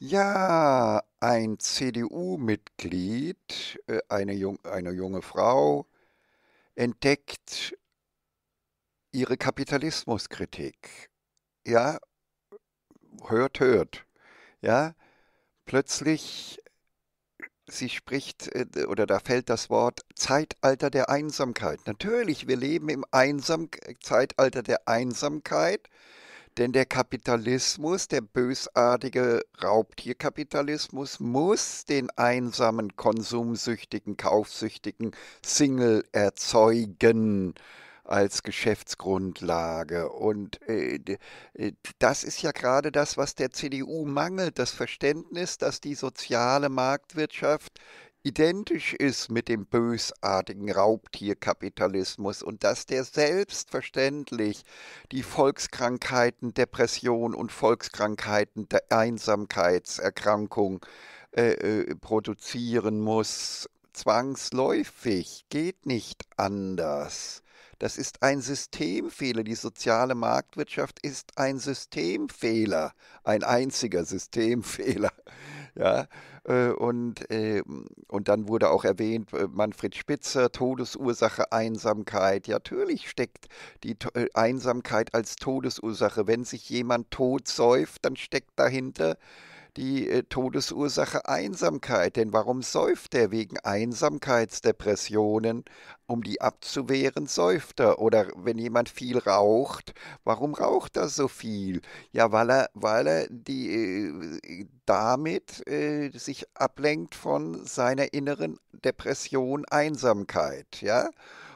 Ja, ein CDU-Mitglied, äh, eine, jung, eine junge Frau, entdeckt ihre Kapitalismuskritik. Ja, hört, hört. Ja, plötzlich sie spricht äh, oder da fällt das Wort Zeitalter der Einsamkeit. Natürlich, wir leben im Einsam Zeitalter der Einsamkeit. Denn der Kapitalismus, der bösartige Raubtierkapitalismus, muss den einsamen, konsumsüchtigen, kaufsüchtigen Single erzeugen als Geschäftsgrundlage. Und äh, äh das ist ja gerade das, was der CDU mangelt, das Verständnis, dass die soziale Marktwirtschaft identisch ist mit dem bösartigen Raubtierkapitalismus und dass der selbstverständlich die Volkskrankheiten Depression und Volkskrankheiten der Einsamkeitserkrankung äh, äh, produzieren muss, zwangsläufig, geht nicht anders. Das ist ein Systemfehler. Die soziale Marktwirtschaft ist ein Systemfehler, ein einziger Systemfehler. Ja, äh, und, ähm, und dann wurde auch erwähnt, äh, Manfred Spitzer, Todesursache Einsamkeit. Ja, natürlich steckt die äh, Einsamkeit als Todesursache. Wenn sich jemand tot säuft, dann steckt dahinter die äh, Todesursache Einsamkeit. Denn warum säuft er wegen Einsamkeitsdepressionen? Um die abzuwehren, säuft er. Oder wenn jemand viel raucht, warum raucht er so viel? Ja, weil er, weil er die, äh, damit äh, sich ablenkt von seiner inneren Depression Einsamkeit. Ja?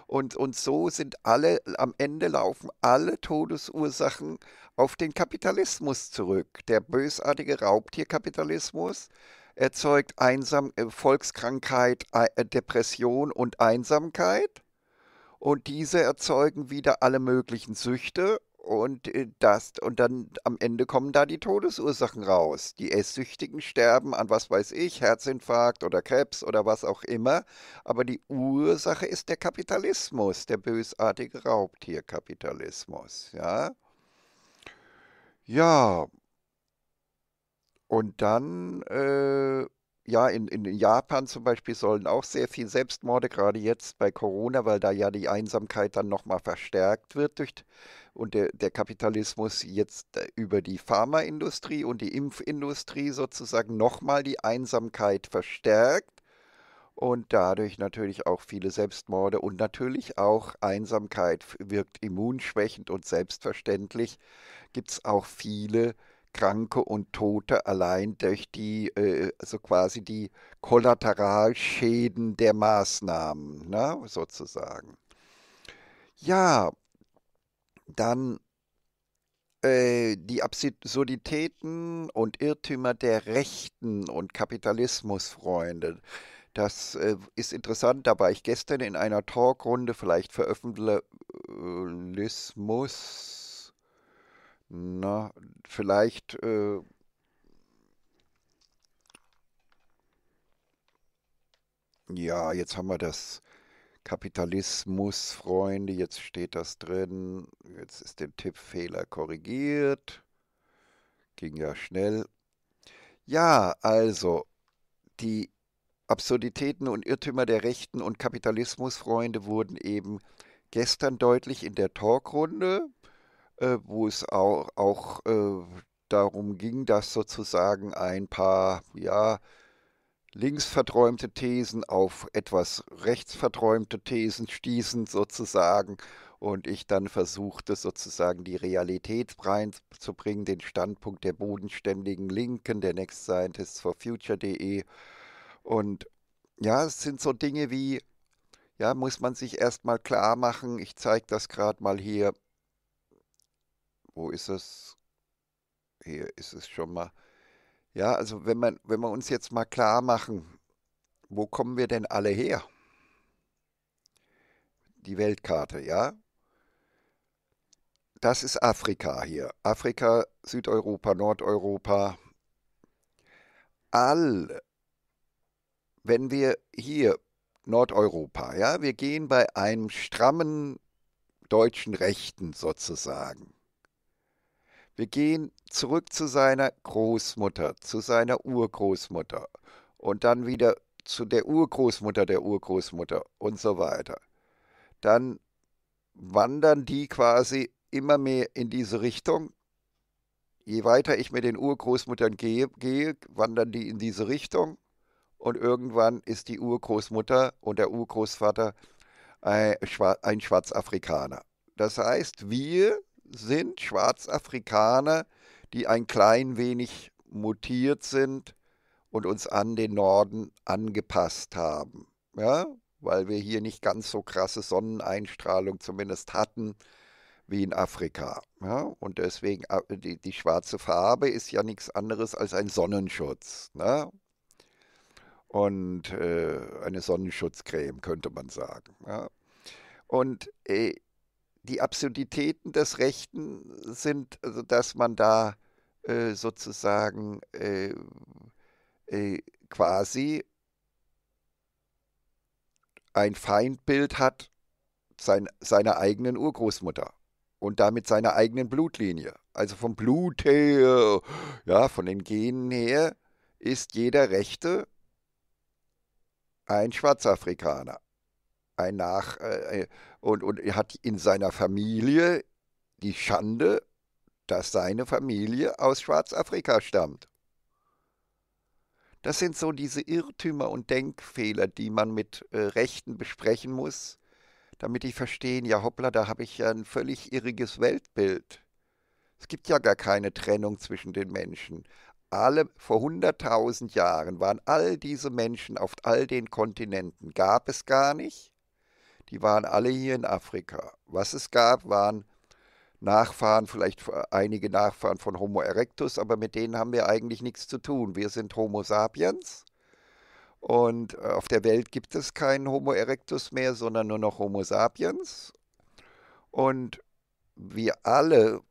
Und, und so sind alle, am Ende laufen alle Todesursachen auf den Kapitalismus zurück. Der bösartige Raubtierkapitalismus erzeugt Einsam äh, Volkskrankheit, äh, äh, Depression und Einsamkeit. Und diese erzeugen wieder alle möglichen Süchte und das und dann am Ende kommen da die Todesursachen raus. Die Esssüchtigen sterben an was weiß ich, Herzinfarkt oder Krebs oder was auch immer, aber die Ursache ist der Kapitalismus, der bösartige Raubtierkapitalismus, ja? Ja, und dann, äh, ja, in, in Japan zum Beispiel sollen auch sehr viel Selbstmorde, gerade jetzt bei Corona, weil da ja die Einsamkeit dann nochmal verstärkt wird durch, und der, der Kapitalismus jetzt äh, über die Pharmaindustrie und die Impfindustrie sozusagen nochmal die Einsamkeit verstärkt und dadurch natürlich auch viele Selbstmorde und natürlich auch Einsamkeit wirkt immunschwächend und selbstverständlich gibt es auch viele Kranke und Tote allein durch die, äh, also quasi die Kollateralschäden der Maßnahmen, ne, sozusagen. Ja, dann äh, die Absurditäten und Irrtümer der Rechten und Kapitalismusfreunde. Das äh, ist interessant, da war ich gestern in einer Talkrunde, vielleicht Veröffentlichmus, äh, na, vielleicht äh, ja, jetzt haben wir das Kapitalismus, Freunde, jetzt steht das drin, jetzt ist der Tippfehler korrigiert, ging ja schnell. Ja, also die Absurditäten und Irrtümer der Rechten und Kapitalismusfreunde wurden eben gestern deutlich in der Talkrunde, äh, wo es auch, auch äh, darum ging, dass sozusagen ein paar, ja, links Thesen auf etwas rechtsverträumte Thesen stießen sozusagen und ich dann versuchte sozusagen die Realität reinzubringen, den Standpunkt der bodenständigen Linken, der Next Scientists for Future.de und ja, es sind so Dinge wie, ja, muss man sich erstmal klar machen. Ich zeige das gerade mal hier. Wo ist es? Hier ist es schon mal. Ja, also wenn man, wenn wir uns jetzt mal klar machen, wo kommen wir denn alle her? Die Weltkarte, ja? Das ist Afrika hier. Afrika, Südeuropa, Nordeuropa. Alle wenn wir hier Nordeuropa, ja, wir gehen bei einem strammen deutschen Rechten sozusagen. Wir gehen zurück zu seiner Großmutter, zu seiner Urgroßmutter und dann wieder zu der Urgroßmutter der Urgroßmutter und so weiter. Dann wandern die quasi immer mehr in diese Richtung. Je weiter ich mit den Urgroßmüttern gehe, gehe wandern die in diese Richtung und irgendwann ist die Urgroßmutter und der Urgroßvater ein, Schwarzafrikaner. Das heißt, wir sind Schwarzafrikaner, die ein klein wenig mutiert sind und uns an den Norden angepasst haben. Ja, weil wir hier nicht ganz so krasse Sonneneinstrahlung zumindest hatten wie in Afrika. Ja, und deswegen, äh, die, die schwarze Farbe ist ja nichts anderes als ein Sonnenschutz. Ne? und äh, eine Sonnenschutzcreme, könnte man sagen. Ja. Und äh, die Absurditäten des Rechten sind, also dass man da äh, sozusagen äh, äh, quasi ein Feindbild hat sein, seiner eigenen Urgroßmutter und damit seiner eigenen Blutlinie. Also vom Blut her, ja, von den Genen her ist jeder Rechte ein Schwarzafrikaner. Ein Nach äh, äh und, und hat in seiner Familie die Schande, dass seine Familie aus Schwarzafrika stammt. Das sind so diese Irrtümer und Denkfehler, die man mit äh, Rechten besprechen muss, damit die verstehen, ja hoppla, da habe ich ja ein völlig irriges Weltbild. Es gibt ja gar keine Trennung zwischen den Menschen alle vor 100.000 Jahren waren all diese Menschen auf all den Kontinenten, gab es gar nicht. Die waren alle hier in Afrika. Was es gab, waren Nachfahren, vielleicht einige Nachfahren von Homo erectus, aber mit denen haben wir eigentlich nichts zu tun. Wir sind Homo sapiens und äh, auf der Welt gibt es keinen Homo erectus mehr, sondern nur noch Homo sapiens. Und wir alle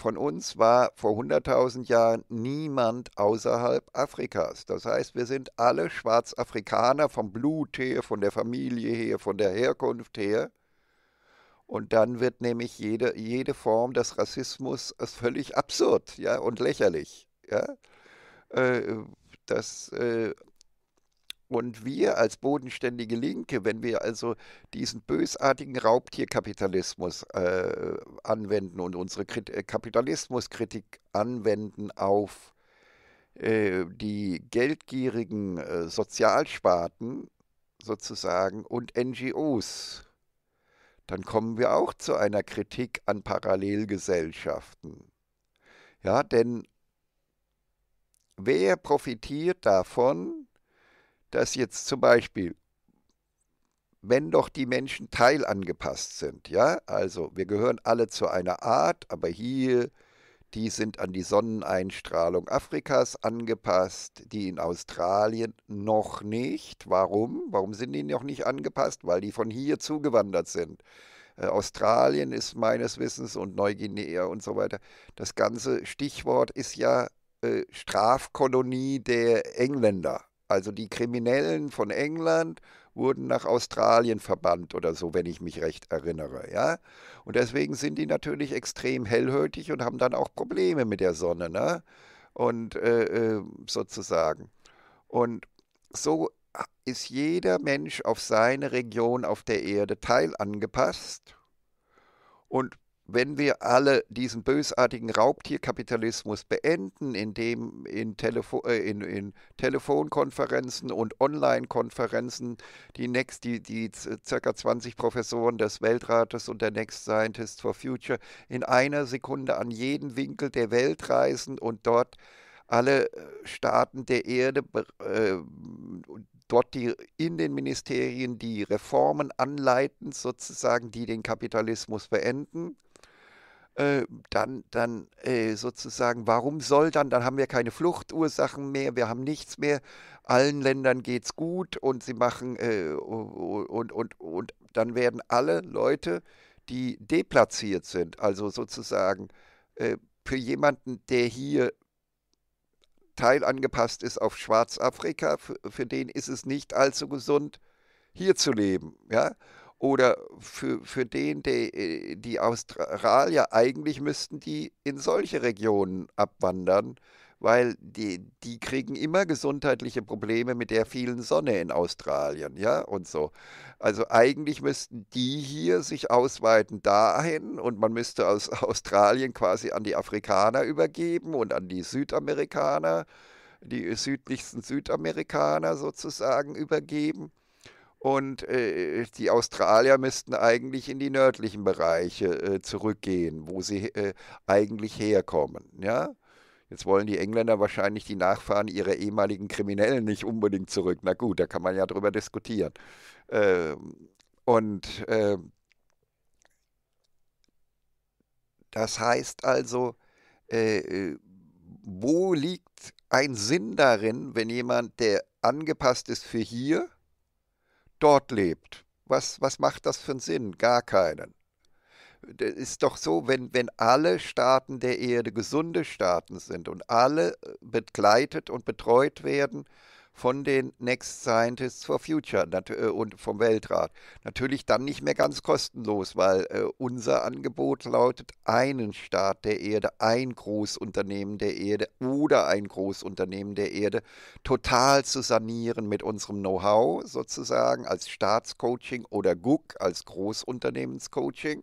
von uns war vor 100.000 Jahren niemand außerhalb Afrikas. Das heißt, wir sind alle Schwarzafrikaner vom Blut her, von der Familie her, von der Herkunft her. Und dann wird nämlich jede, jede Form des Rassismus völlig absurd ja, und lächerlich. Ja? Äh, das äh, und wir als bodenständige Linke, wenn wir also diesen bösartigen Raubtierkapitalismus äh, anwenden und unsere Krit äh, Kapitalismuskritik anwenden auf äh, die geldgierigen äh, Sozialsparten sozusagen und NGOs, dann kommen wir auch zu einer Kritik an Parallelgesellschaften. Ja, denn wer profitiert davon, dass jetzt zum Beispiel, wenn doch die Menschen teilangepasst sind, ja, also wir gehören alle zu einer Art, aber hier, die sind an die Sonneneinstrahlung Afrikas angepasst, die in Australien noch nicht. Warum? Warum sind die noch nicht angepasst? Weil die von hier zugewandert sind. Äh, Australien ist meines Wissens und Neuguinea und so weiter. Das ganze Stichwort ist ja äh, Strafkolonie der Engländer. Also die Kriminellen von England wurden nach Australien verbannt oder so, wenn ich mich recht erinnere, ja. Und deswegen sind die natürlich extrem hellhötig und haben dann auch Probleme mit der Sonne, ne? Und äh, äh, sozusagen. Und so ist jeder Mensch auf seine Region auf der Erde teilangepasst und wenn wir alle diesen bösartigen Raubtierkapitalismus beenden, indem in, Telefo äh, in, in Telefonkonferenzen und Online-Konferenzen die, next, die, die ca. 20 Professoren des Weltrates und der Next Scientist for Future in einer Sekunde an jeden Winkel der Welt reisen und dort alle äh, Staaten der Erde äh, dort die, in den Ministerien die Reformen anleiten, sozusagen, die den Kapitalismus beenden. Äh, dann, dann äh, sozusagen, warum soll dann, dann haben wir keine Fluchtursachen mehr, wir haben nichts mehr, allen Ländern geht es gut und sie machen äh, und, und, und dann werden alle Leute, die deplatziert sind, also sozusagen äh, für jemanden, der hier teilangepasst ist auf Schwarzafrika, für, für den ist es nicht allzu gesund, hier zu leben. Ja? oder für, für den, der, äh, die Australier, eigentlich müssten die in solche Regionen abwandern, weil die, die kriegen immer gesundheitliche Probleme mit der vielen Sonne in Australien, ja, und so. Also eigentlich müssten die hier sich ausweiten dahin und man müsste aus Australien quasi an die Afrikaner übergeben und an die Südamerikaner, die südlichsten Südamerikaner sozusagen übergeben und äh, die Australier müssten eigentlich in die nördlichen Bereiche äh, zurückgehen, wo sie äh, eigentlich herkommen. Ja? Jetzt wollen die Engländer wahrscheinlich die Nachfahren ihrer ehemaligen Kriminellen nicht unbedingt zurück. Na gut, da kann man ja drüber diskutieren. Ähm, und ähm, das heißt also, äh, äh, wo liegt ein Sinn darin, wenn jemand, der angepasst ist für hier, dort lebt. Was, was macht das für einen Sinn? Gar keinen. Es ist doch so, wenn, wenn alle Staaten der Erde gesunde Staaten sind und alle äh, begleitet und betreut werden von den Next Scientists for Future äh, und vom Weltrat. Natürlich dann nicht mehr ganz kostenlos, weil äh, unser Angebot lautet einen Staat der Erde, ein Großunternehmen der Erde oder ein Großunternehmen der Erde total zu sanieren mit unserem Know-how sozusagen als Staatscoaching oder GUC als Großunternehmenscoaching.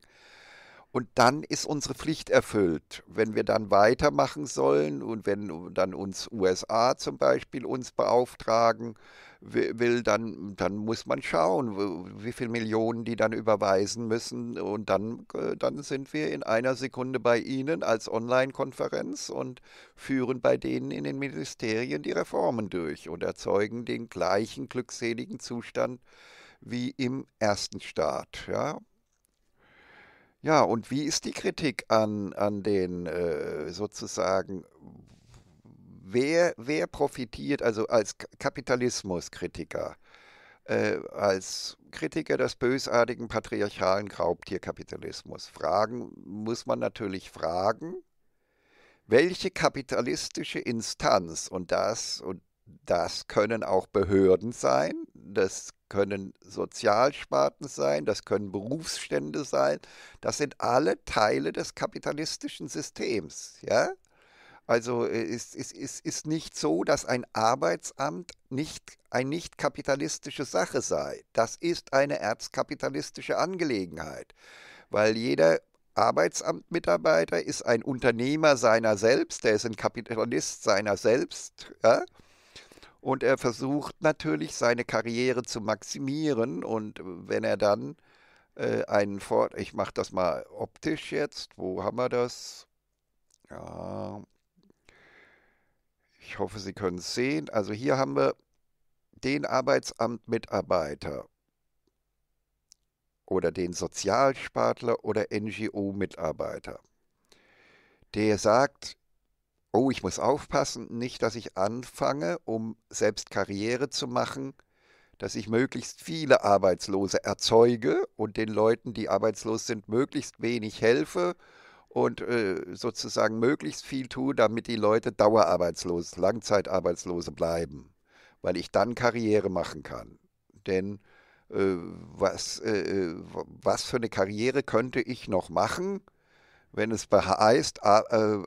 Und dann ist unsere Pflicht erfüllt. Wenn wir dann weitermachen sollen und wenn dann uns USA zum Beispiel uns beauftragen will, dann, dann muss man schauen, wie viele Millionen die dann überweisen müssen. Und dann, äh, dann sind wir in einer Sekunde bei Ihnen als Online-Konferenz und führen bei denen in den Ministerien die Reformen durch und erzeugen den gleichen glückseligen Zustand wie im ersten Staat. Ja? Ja, und wie ist die Kritik an, an den äh, sozusagen, wer, wer profitiert, also als Kapitalismuskritiker, äh, als Kritiker des bösartigen patriarchalen Raubtierkapitalismus, fragen, muss man natürlich fragen, welche kapitalistische Instanz, und das, und das können auch Behörden sein, das können Sozialsparten sein, das können Berufsstände sein, das sind alle Teile des kapitalistischen Systems, ja? Also äh, es ist, ist, ist, ist nicht so, dass ein Arbeitsamt nicht eine nicht kapitalistische Sache sei. Das ist eine erzkapitalistische Angelegenheit, weil jeder Arbeitsamtmitarbeiter ist ein Unternehmer seiner selbst, der ist ein Kapitalist seiner selbst. Ja? Und er versucht natürlich, seine Karriere zu maximieren. Und äh, wenn er dann äh, einen Ford, ich mache das mal optisch jetzt, wo haben wir das? Ja. Ich hoffe, Sie können es sehen. Also hier haben wir den Arbeitsamt-Mitarbeiter oder den Sozialspartler oder NGO-Mitarbeiter, der sagt, oh, ich muss aufpassen, nicht, dass ich anfange, um selbst Karriere zu machen, dass ich möglichst viele Arbeitslose erzeuge und den Leuten, die arbeitslos sind, möglichst wenig helfe und äh, sozusagen möglichst viel tue, damit die Leute dauerarbeitslos, Langzeitarbeitslose bleiben, weil ich dann Karriere machen kann. Denn äh, was, äh, äh was für eine Karriere könnte ich noch machen? wenn es heißt äh,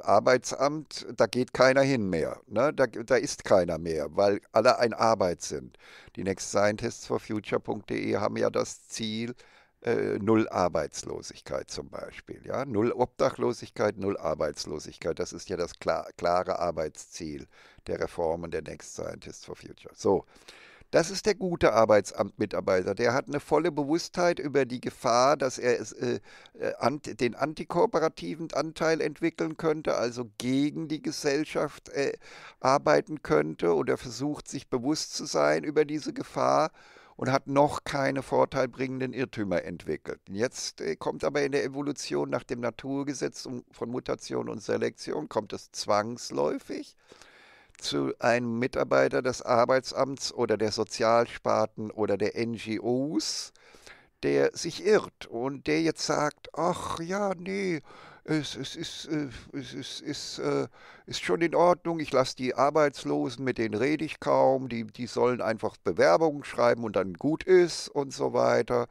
Arbeitsamt, da geht keiner hin mehr. Ne? Da, da ist keiner mehr, weil alle ein Arbeit sind. Die Next Scientists for Future.de haben ja das Ziel, äh, null Arbeitslosigkeit zum Beispiel. Ja? Null Obdachlosigkeit, null Arbeitslosigkeit. Das ist ja das klar, klare Arbeitsziel der Reformen der Next Scientists for Future. So, das ist der gute Arbeitsamtmitarbeiter. Der hat eine volle Bewusstheit über die Gefahr, dass er es, äh, äh, ant, den antikooperativen Anteil entwickeln könnte, also gegen die Gesellschaft äh, arbeiten könnte oder versucht sich bewusst zu sein über diese Gefahr und hat noch keine vorteilbringenden Irrtümer entwickelt. Jetzt äh, kommt aber in der Evolution nach dem Naturgesetz von Mutation und Selektion, kommt es zwangsläufig zu einem Mitarbeiter des Arbeitsamts oder der Sozialsparten oder der NGOs, der sich irrt und der jetzt sagt, ach ja, nee, es, es, ist, äh, es, ist, ist, äh, ist schon in Ordnung, ich lasse die Arbeitslosen, mit denen rede ich kaum, die, die sollen einfach Bewerbungen schreiben und dann gut ist und so weiter.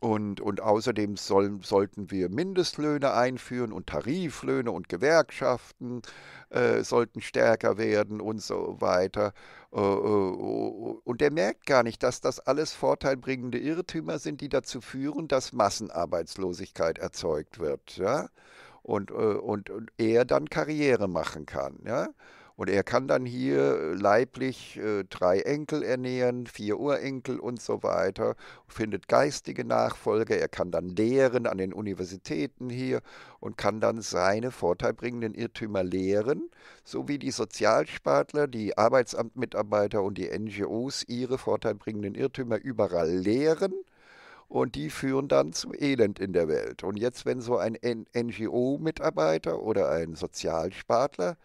Und, und außerdem soll, sollten wir Mindestlöhne einführen und Tariflöhne und Gewerkschaften äh, sollten stärker werden und so weiter. Äh, äh, und er merkt gar nicht, dass das alles vorteilbringende Irrtümer sind, die dazu führen, dass Massenarbeitslosigkeit erzeugt wird. Ja? Und, äh, und, und er dann Karriere machen kann. Ja? Und er kann dann hier äh, leiblich äh, drei Enkel ernähren, vier Urenkel und so weiter, findet geistige Nachfolge, er kann dann lehren an den Universitäten hier und kann dann seine vorteilbringenden Irrtümer lehren, so wie die Sozialspartler, die Arbeitsamtmitarbeiter und die NGOs ihre vorteilbringenden Irrtümer überall lehren und die führen dann zum Elend in der Welt. Und jetzt, wenn so ein NGO-Mitarbeiter oder ein Sozialspartler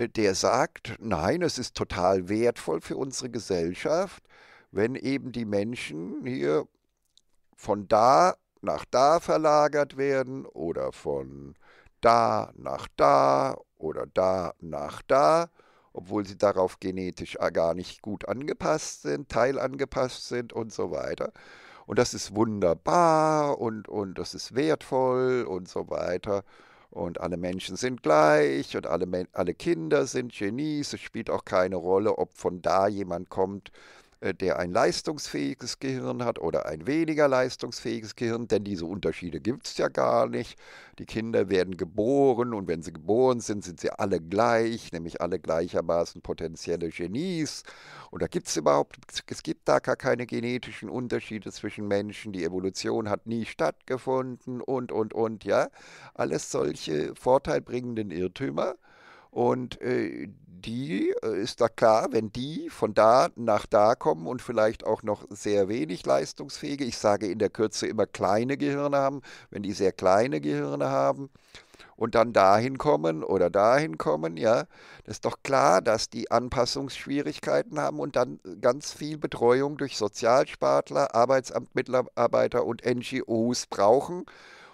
äh, der sagt, nein, es ist total wertvoll für unsere Gesellschaft, wenn eben die Menschen hier von da nach da verlagert werden oder von da nach da oder da nach da, obwohl sie darauf genetisch gar nicht gut angepasst sind, teilangepasst sind und so weiter. Und das ist wunderbar und, und das ist wertvoll und so weiter und alle Menschen sind gleich und alle, alle Kinder sind Genies. Es spielt auch keine Rolle, ob von da jemand kommt, äh, der ein leistungsfähiges Gehirn hat oder ein weniger leistungsfähiges Gehirn, denn diese Unterschiede gibt es ja gar nicht. Die Kinder werden geboren und wenn sie geboren sind, sind sie alle gleich, nämlich alle gleichermaßen potenzielle Genies. Und da gibt es überhaupt, es gibt da gar keine genetischen Unterschiede zwischen Menschen, die Evolution hat nie stattgefunden und, und, und, ja. Alles solche vorteilbringenden Irrtümer. Und äh, die äh, ist da klar, wenn die von da nach da kommen und vielleicht auch noch sehr wenig leistungsfähige, ich sage in der Kürze immer kleine Gehirne haben, wenn die sehr kleine Gehirne haben und dann dahin kommen oder dahin kommen, ja, das ist doch klar, dass die Anpassungsschwierigkeiten haben und dann ganz viel Betreuung durch Sozialspartler, Arbeitsamtmitarbeiter und NGOs brauchen.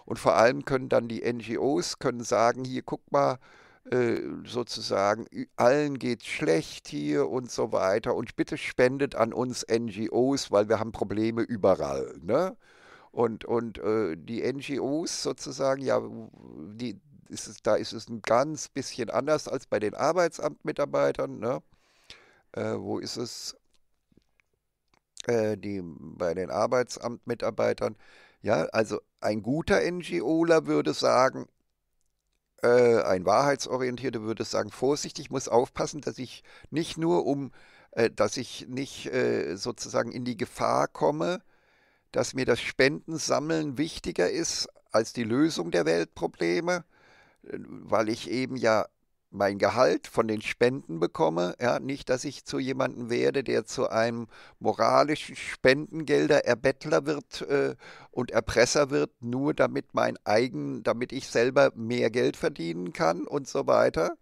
Und vor allem können dann die NGOs können sagen, hier guck mal, äh, sozusagen, allen geht schlecht hier und so weiter und bitte spendet an uns NGOs, weil wir haben Probleme überall. Ne? Und, und äh, die NGOs sozusagen, ja, die, ist es, da ist es ein ganz bisschen anders als bei den Arbeitsamtmitarbeitern. Ne? Äh, wo ist es? Äh, die, bei den Arbeitsamtmitarbeitern, ja, also ein guter NGOler würde sagen, äh, ein Wahrheitsorientierter würde sagen, vorsichtig, muss aufpassen, dass ich nicht nur um, äh, dass ich nicht äh, sozusagen in die Gefahr komme, dass mir das Spendensammeln wichtiger ist als die Lösung der Weltprobleme, äh, weil ich eben ja mein Gehalt von den Spenden bekomme, ja, nicht, dass ich zu jemandem werde, der zu einem moralischen Spendengelder Erbettler wird äh, und Erpresser wird, nur damit mein eigen, damit ich selber mehr Geld verdienen kann und so weiter.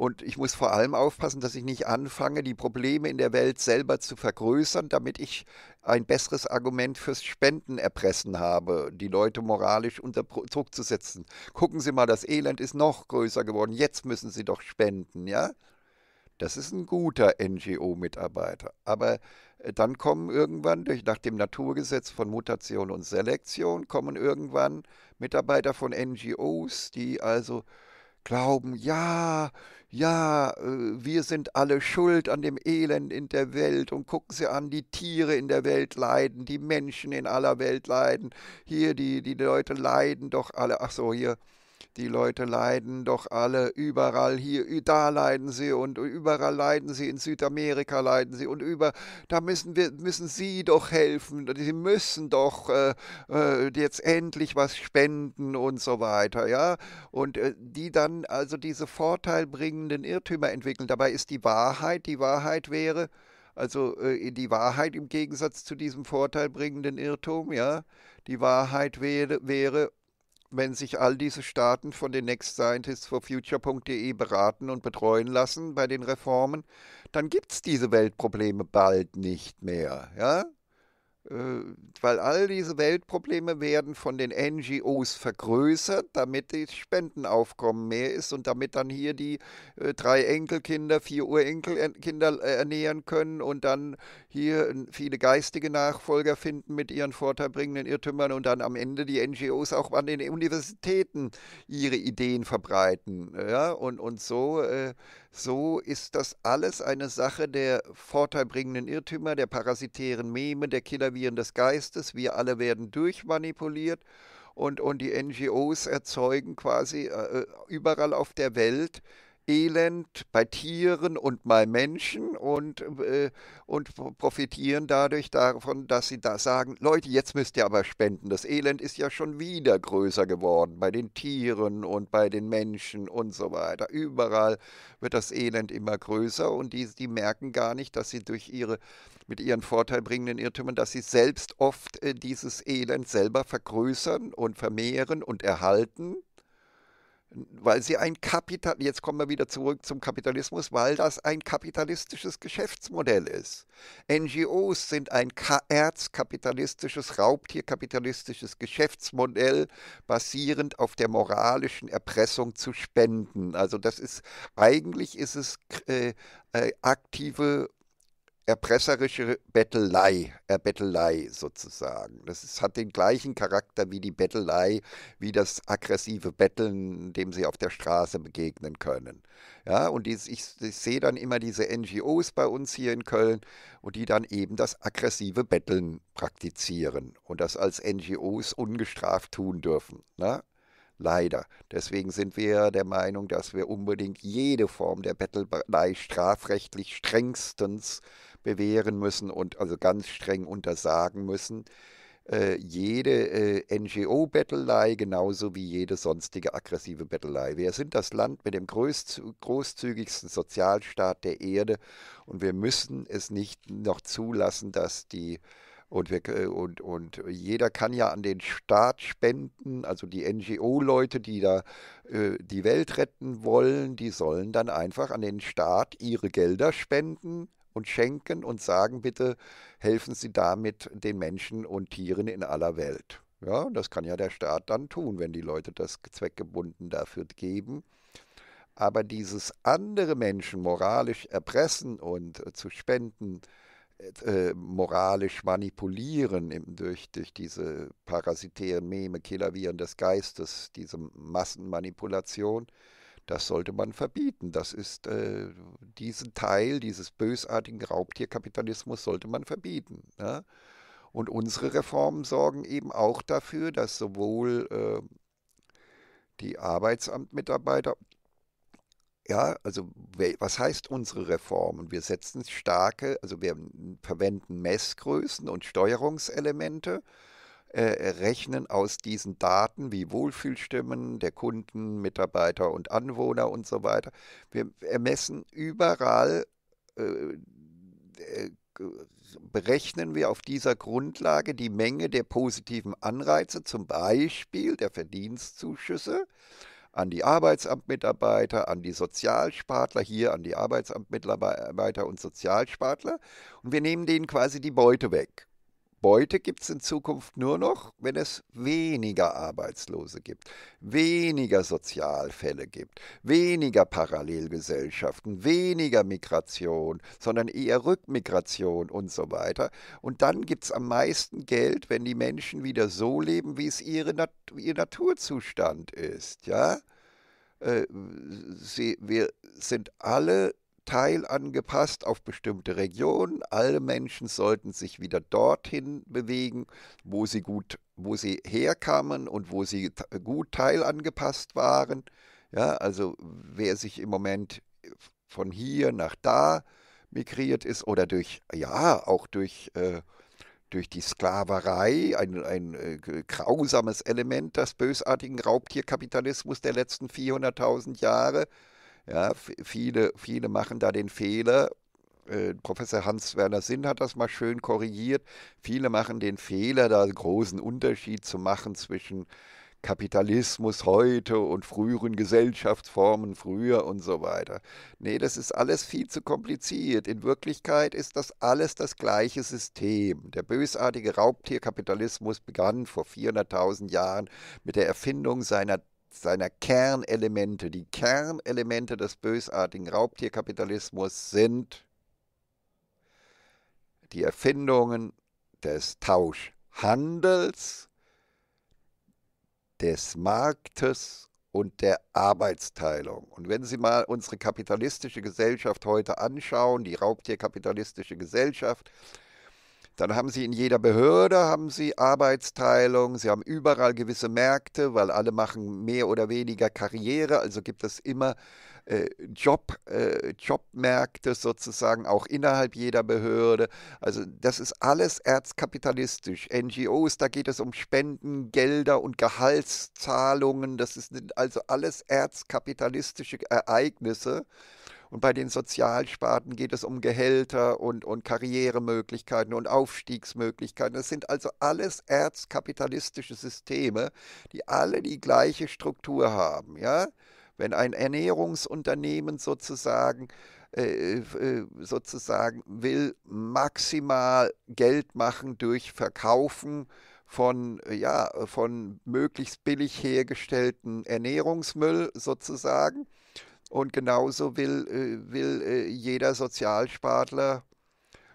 Und ich muss vor allem aufpassen, dass ich nicht anfange, die Probleme in der Welt selber zu vergrößern, damit ich ein besseres Argument fürs Spendenerpressen habe, die Leute moralisch unter Druck zu setzen. Gucken Sie mal, das Elend ist noch größer geworden. Jetzt müssen Sie doch spenden, ja? Das ist ein guter NGO-Mitarbeiter. Aber äh, dann kommen irgendwann, durch, nach dem Naturgesetz von Mutation und Selektion, kommen irgendwann Mitarbeiter von NGOs, die also glauben, ja, ja, äh, wir sind alle schuld an dem Elend in der Welt und gucken Sie an, die Tiere in der Welt leiden, die Menschen in aller Welt leiden, hier die, die Leute leiden doch alle, ach so, hier die Leute leiden doch alle überall hier, da leiden sie und überall leiden sie, in Südamerika leiden sie und über, da müssen wir, müssen sie doch helfen, sie müssen doch äh, äh, jetzt endlich was spenden und so weiter, ja. Und äh, die dann also diese vorteilbringenden Irrtümer entwickeln. Dabei ist die Wahrheit, die Wahrheit wäre, also äh, die Wahrheit im Gegensatz zu diesem vorteilbringenden Irrtum, ja, die Wahrheit wäre, wäre wenn sich all diese Staaten von den Next Scientists for Future.de beraten und betreuen lassen bei den Reformen, dann gibt es diese Weltprobleme bald nicht mehr. Ja? Äh, weil all diese Weltprobleme werden von den NGOs vergrößert, damit das Spendenaufkommen mehr ist und damit dann hier die äh, drei Enkelkinder, vier Urenkelkinder äh, äh, ernähren können und dann hier viele geistige Nachfolger finden mit ihren vorteilbringenden Irrtümern und dann am Ende die NGOs auch an den Universitäten ihre Ideen verbreiten. Ja? Und, und so, äh, so ist das alles eine Sache der vorteilbringenden Irrtümer, der parasitären Meme, der Killer oder des Geistes. Wir alle werden durchmanipuliert und, und die NGOs erzeugen quasi äh, äh, überall auf der Welt Elend bei Tieren und bei Menschen und, äh, und profitieren dadurch davon, dass sie da sagen, Leute, jetzt müsst ihr aber spenden. Das Elend ist ja schon wieder größer geworden bei den Tieren und bei den Menschen und so weiter. Überall wird das Elend immer größer und die, die merken gar nicht, dass sie durch ihre mit ihren vorteilbringenden Irrtümern, dass sie selbst oft äh, dieses Elend selber vergrößern und vermehren und erhalten, weil sie ein Kapital, jetzt kommen wir wieder zurück zum Kapitalismus, weil das ein kapitalistisches Geschäftsmodell ist. NGOs sind ein erzkapitalistisches, raubtierkapitalistisches Geschäftsmodell, basierend auf der moralischen Erpressung zu spenden. Also das ist, eigentlich ist es äh, äh, aktive erpresserische Bettelei, Erbettelei sozusagen. Das ist, hat den gleichen Charakter wie die Bettelei, wie das aggressive Betteln, dem sie auf der Straße begegnen können. Ja, und dies, ich, ich sehe dann immer diese NGOs bei uns hier in Köln und die dann eben das aggressive Betteln praktizieren und das als NGOs ungestraft tun dürfen. Ne? Leider. Deswegen sind wir der Meinung, dass wir unbedingt jede Form der Bettelei strafrechtlich strengstens äh, bewähren müssen und also ganz streng untersagen müssen. Äh, jede äh, NGO-Bettelei genauso wie jede sonstige aggressive Bettelei. Wir sind das Land mit dem großzügigsten Sozialstaat der Erde und wir müssen es nicht noch zulassen, dass die und, wir, äh, und, und jeder kann ja an den Staat spenden, also die NGO-Leute, die da äh, die Welt retten wollen, die sollen dann einfach an den Staat ihre Gelder spenden und schenken und sagen bitte, helfen Sie damit den Menschen und Tieren in aller Welt. Ja, das kann ja der Staat dann tun, wenn die Leute das zweckgebunden dafür geben. Aber dieses andere Menschen moralisch erpressen und äh, zu spenden, äh, äh moralisch manipulieren durch, durch diese parasitären Meme, Killerviren des Geistes, diese Massenmanipulation, das sollte man verbieten. Das ist äh, diesen Teil dieses bösartigen Raubtierkapitalismus sollte man verbieten. Ne? Und unsere Reformen sorgen eben auch dafür, dass sowohl äh, die Arbeitsamtmitarbeiter, ja, also was heißt unsere Reformen? Wir setzen starke, also wir verwenden Messgrößen und Steuerungselemente äh, rechnen aus diesen Daten wie Wohlfühlstimmen der Kunden, Mitarbeiter und Anwohner und so weiter. Wir ermessen überall, äh, äh, berechnen wir auf dieser Grundlage die Menge der positiven Anreize, zum Beispiel der Verdienstzuschüsse an die Arbeitsamtmitarbeiter, an die Sozialspartler, hier an die Arbeitsamtmitarbeiter und Sozialspartler. Und wir nehmen denen quasi die Beute weg. Beute gibt es in Zukunft nur noch, wenn es weniger Arbeitslose gibt, weniger Sozialfälle gibt, weniger Parallelgesellschaften, weniger Migration, sondern eher Rückmigration und so weiter. Und dann gibt es am meisten Geld, wenn die Menschen wieder so leben, wie es ihre Nat ihr Naturzustand ist. Ja? Äh, sie, wir sind alle Teil angepasst auf bestimmte Regionen. Alle Menschen sollten sich wieder dorthin bewegen, wo sie gut, wo sie herkamen und wo sie gut Teil angepasst waren. Ja, also wer sich im Moment von hier nach da migriert ist oder durch, ja, auch durch, äh, durch die Sklaverei, ein, ein äh, grausames Element des bösartigen Raubtierkapitalismus der letzten 400.000 Jahre, ja, viele, viele machen da den Fehler. Äh, Professor Hans-Werner Sinn hat das mal schön korrigiert. Viele machen den Fehler, da einen großen Unterschied zu machen zwischen Kapitalismus heute und früheren Gesellschaftsformen früher und so weiter. Nee, das ist alles viel zu kompliziert. In Wirklichkeit ist das alles das gleiche System. Der bösartige Raubtierkapitalismus begann vor 400.000 Jahren mit der Erfindung seiner seiner Kernelemente. Die Kernelemente des bösartigen Raubtierkapitalismus sind die Erfindungen des Tauschhandels, des Marktes und der Arbeitsteilung. Und wenn Sie mal unsere kapitalistische Gesellschaft heute anschauen, die raubtierkapitalistische Gesellschaft, dann haben sie in jeder Behörde haben sie Arbeitsteilung, sie haben überall gewisse Märkte, weil alle machen mehr oder weniger Karriere, also gibt es immer äh, Job, äh, Jobmärkte sozusagen auch innerhalb jeder Behörde. Also das ist alles erzkapitalistisch. NGOs, da geht es um Spenden, Gelder und Gehaltszahlungen. Das sind also alles erzkapitalistische Ereignisse. Und bei den Sozialsparten geht es um Gehälter und, und Karrieremöglichkeiten und Aufstiegsmöglichkeiten. Das sind also alles erzkapitalistische Systeme, die alle die gleiche Struktur haben. Ja? Wenn ein Ernährungsunternehmen sozusagen äh, äh, sozusagen will maximal Geld machen durch Verkaufen von, ja, von möglichst billig hergestellten Ernährungsmüll sozusagen und genauso will, äh, will äh, jeder Sozialspartler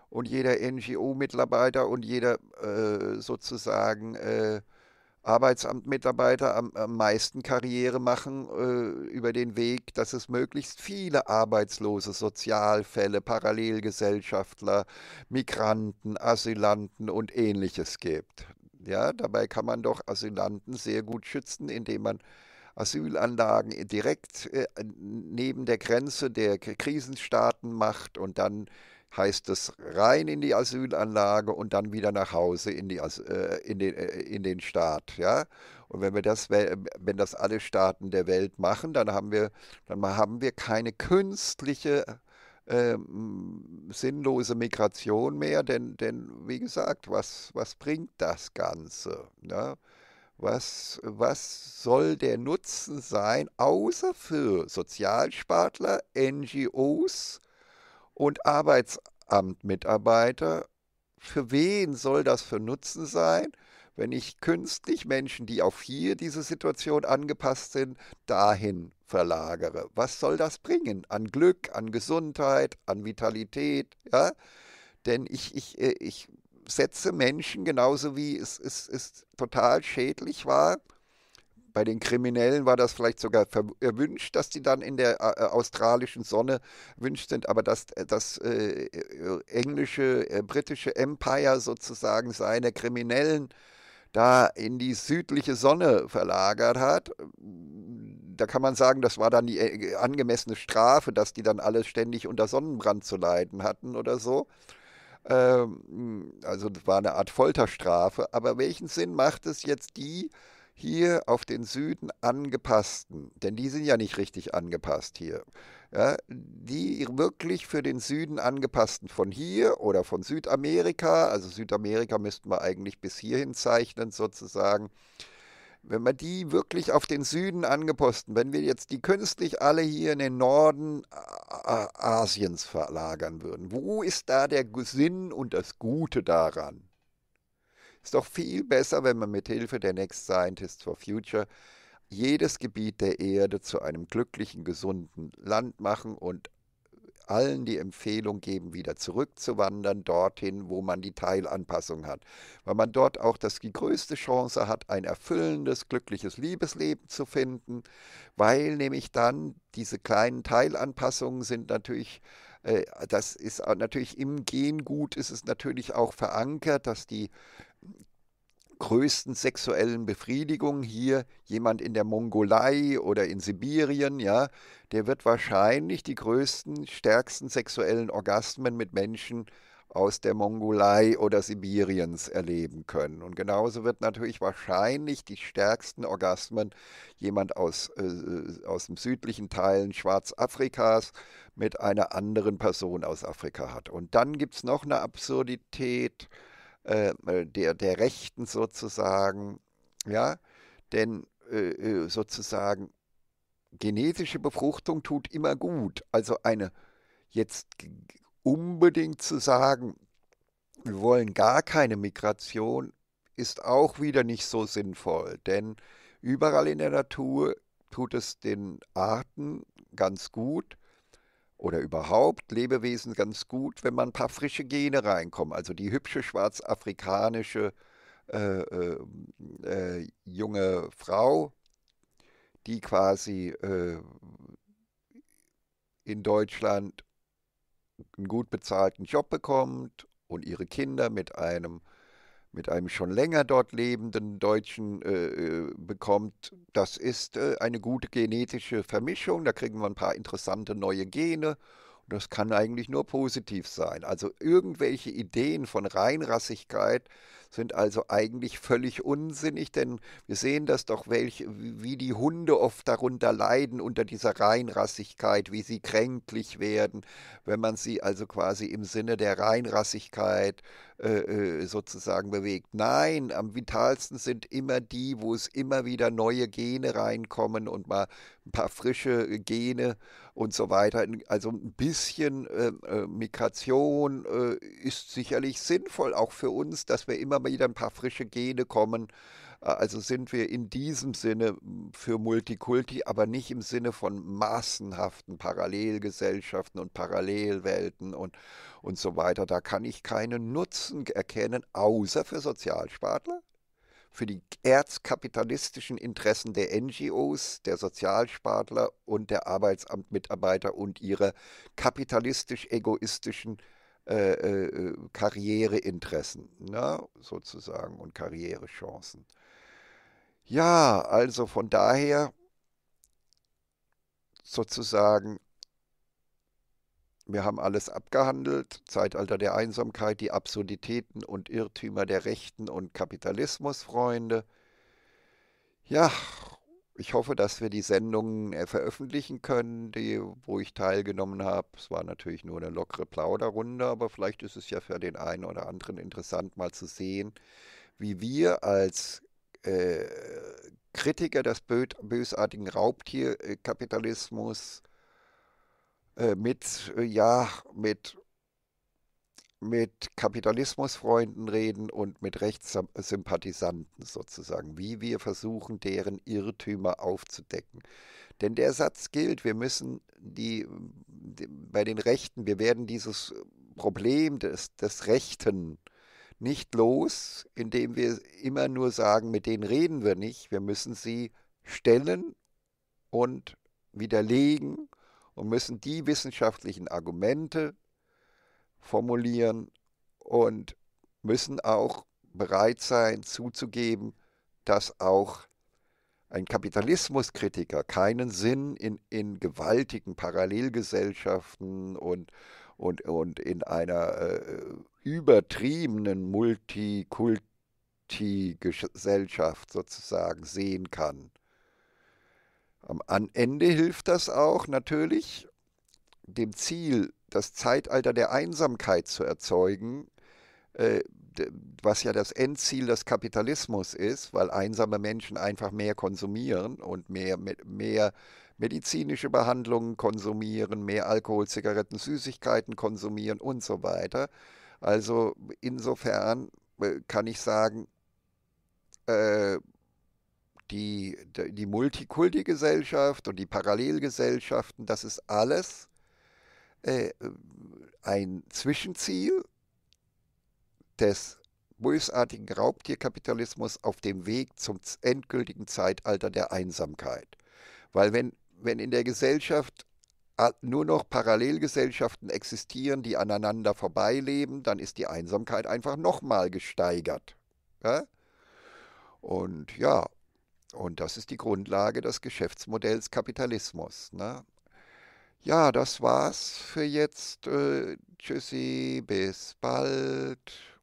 und jeder NGO-Mitarbeiter und jeder äh, sozusagen äh, Arbeitsamt-Mitarbeiter am, am, meisten Karriere machen äh, über den Weg, dass es möglichst viele Arbeitslose, Sozialfälle, Parallelgesellschaftler, Migranten, Asylanten und ähnliches gibt. Ja, dabei kann man doch Asylanten sehr gut schützen, indem man Asylanlagen direkt äh, neben der Grenze der Krisenstaaten macht und dann heißt es rein in die Asylanlage und dann wieder nach Hause in, die, äh, in, den, äh, in den Staat. Ja? Und wenn wir das, wenn das alle Staaten der Welt machen, dann haben wir, dann haben wir keine künstliche ähm, sinnlose Migration mehr, denn, denn wie gesagt, was, was bringt das Ganze? Ne? Was, was soll der Nutzen sein, außer für Sozialspartler, NGOs und Arbeitsamtmitarbeiter? Für wen soll das für Nutzen sein, wenn ich künstlich Menschen, die auf hier diese Situation angepasst sind, dahin verlagere? Was soll das bringen an Glück, an Gesundheit, an Vitalität? Ja? Denn ich, ich, äh, ich Sätze Menschen, genauso wie es, es, es total schädlich war, bei den Kriminellen war das vielleicht sogar erwünscht, dass die dann in der äh, äh australischen Sonne wünscht sind, aber dass äh, das äh, äh, englische, äh, britische Empire sozusagen seine Kriminellen da in die südliche Sonne verlagert hat. Da kann man sagen, das war dann die angemessene Strafe, dass die dann alle ständig unter Sonnenbrand zu leiden hatten oder so. Ähm, also das war eine Art Folterstrafe, aber welchen Sinn macht es jetzt die hier auf den Süden angepassten, denn die sind ja nicht richtig angepasst hier, ja, die wirklich für den Süden angepassten von hier oder von Südamerika, also Südamerika müssten wir eigentlich bis hierhin zeichnen sozusagen, wenn wir die wirklich auf den Süden angeposten, wenn wir jetzt die künstlich alle hier in den Norden Asiens verlagern würden, wo ist da der Sinn und das Gute daran? Ist doch viel besser, wenn man mit Hilfe der Next Scientists for Future jedes Gebiet der Erde zu einem glücklichen, gesunden Land machen und allen die Empfehlung geben, wieder zurückzuwandern dorthin, wo man die Teilanpassung hat, weil man dort auch das, die größte Chance hat, ein erfüllendes, glückliches Liebesleben zu finden, weil nämlich dann diese kleinen Teilanpassungen sind natürlich äh, das ist äh, natürlich im Gengut ist es natürlich auch verankert, dass die größten sexuellen Befriedigung hier jemand in der Mongolei oder in Sibirien, ja, der wird wahrscheinlich die größten, stärksten sexuellen Orgasmen mit Menschen aus der Mongolei oder Sibiriens erleben können. Und genauso wird natürlich wahrscheinlich die stärksten Orgasmen jemand aus, äh, aus dem südlichen Teilen Schwarzafrikas mit einer anderen Person aus Afrika hat. Und dann gibt es noch eine Absurdität, äh, äh, der, der Rechten sozusagen, ja, denn äh, äh, sozusagen genetische Befruchtung tut immer gut. Also eine jetzt unbedingt zu sagen, wir wollen gar keine Migration, ist auch wieder nicht so sinnvoll, denn überall in der Natur tut es den Arten ganz gut oder überhaupt Lebewesen ganz gut, wenn man ein paar frische Gene reinkommen. Also die hübsche schwarzafrikanische äh, äh, äh, junge Frau, die quasi äh, in Deutschland einen gut bezahlten Job bekommt und ihre Kinder mit einem mit einem schon länger dort lebenden Deutschen äh, äh, bekommt. Das ist äh, eine gute genetische Vermischung. Da kriegen wir ein paar interessante neue Gene. Und das kann eigentlich nur positiv sein. Also irgendwelche Ideen von Reinrassigkeit sind also eigentlich völlig unsinnig, denn wir sehen das doch, welch, wie die Hunde oft darunter leiden unter dieser Reinrassigkeit, wie sie kränklich werden, wenn man sie also quasi im Sinne der Reinrassigkeit äh, äh, sozusagen bewegt. Nein, am vitalsten sind immer die, wo es immer wieder neue Gene reinkommen und mal ein paar frische äh, Gene und so weiter. Also ein bisschen ähm, äh, Migration äh, ist sicherlich sinnvoll, auch für uns, dass wir immer wieder ein paar frische Gene kommen. Äh, also sind wir in diesem Sinne hm, für Multikulti, aber nicht im Sinne von massenhaften Parallelgesellschaften und Parallelwelten und, und so weiter. Da kann ich keinen Nutzen erkennen, außer für Sozialspartler für die erzkapitalistischen Interessen der NGOs, der Sozialspartler und der Arbeitsamtmitarbeiter und ihre kapitalistisch-egoistischen äh, äh, Karriereinteressen, ne? sozusagen, und Karrierechancen. Ja, also von daher sozusagen, wir haben alles abgehandelt, Zeitalter der Einsamkeit, die Absurditäten und Irrtümer der Rechten und Kapitalismus, Freunde. Ja, ich hoffe, dass wir die Sendungen äh, veröffentlichen können, die, wo ich teilgenommen habe. Es war natürlich nur eine lockere Plauderrunde, aber vielleicht ist es ja für den einen oder anderen interessant, mal zu sehen, wie wir als äh, Kritiker des bösartigen Raubtierkapitalismus äh, mit, ja, mit, mit Kapitalismusfreunden reden und mit Rechtssympathisanten sozusagen, wie wir versuchen, deren Irrtümer aufzudecken. Denn der Satz gilt, wir müssen die, die bei den Rechten, wir werden dieses Problem des, des Rechten äh, nicht los, indem wir immer nur sagen, mit denen reden wir nicht. Wir müssen sie stellen und widerlegen und müssen die wissenschaftlichen Argumente formulieren und müssen auch bereit sein zuzugeben, dass auch ein Kapitalismuskritiker keinen Sinn in, in gewaltigen Parallelgesellschaften und und, und in einer äh, übertriebenen Multikulti-Gesellschaft sozusagen sehen kann. Am Ende hilft das auch natürlich, dem Ziel, das Zeitalter der Einsamkeit zu erzeugen, äh, was ja das Endziel des Kapitalismus ist, weil einsame Menschen einfach mehr konsumieren und mehr, mehr medizinische Behandlungen konsumieren, mehr Alkohol, Zigaretten, Süßigkeiten konsumieren und so weiter. Also insofern äh, kann ich sagen, äh, die, die Multikulti-Gesellschaft und die Parallelgesellschaften, das ist alles äh, ein Zwischenziel des bösartigen Raubtierkapitalismus auf dem Weg zum endgültigen Zeitalter der Einsamkeit. Weil wenn wenn in der Gesellschaft ah, nur noch Parallelgesellschaften existieren, die aneinander vorbeileben, dann ist die Einsamkeit einfach nochmal gesteigert. Ja? Und ja, und das ist die Grundlage des Geschäftsmodells Kapitalismus. Ne? Ja, das war's für jetzt. Äh, tschüssi, bis bald.